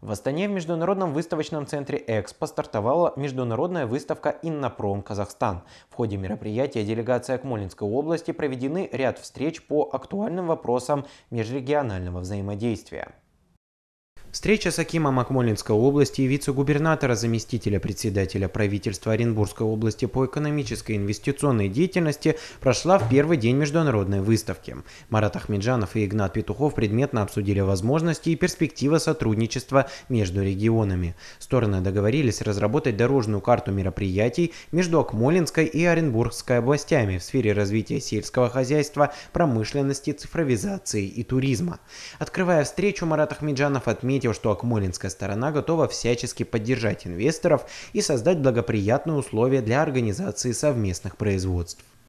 В Астане в Международном выставочном центре «Экспо» стартовала международная выставка «Иннопром Казахстан». В ходе мероприятия делегация Акмолинской области проведены ряд встреч по актуальным вопросам межрегионального взаимодействия. Встреча с Акимом Акмолинской области и вице-губернатора, заместителя председателя правительства Оренбургской области по экономической и инвестиционной деятельности прошла в первый день международной выставки. Марат Ахмеджанов и Игнат Петухов предметно обсудили возможности и перспективы сотрудничества между регионами. Стороны договорились разработать дорожную карту мероприятий между Акмолинской и Оренбургской областями в сфере развития сельского хозяйства, промышленности, цифровизации и туризма. Открывая встречу, Марат Ахмеджанов отметил, отметил, что акмолинская сторона готова всячески поддержать инвесторов и создать благоприятные условия для организации совместных производств.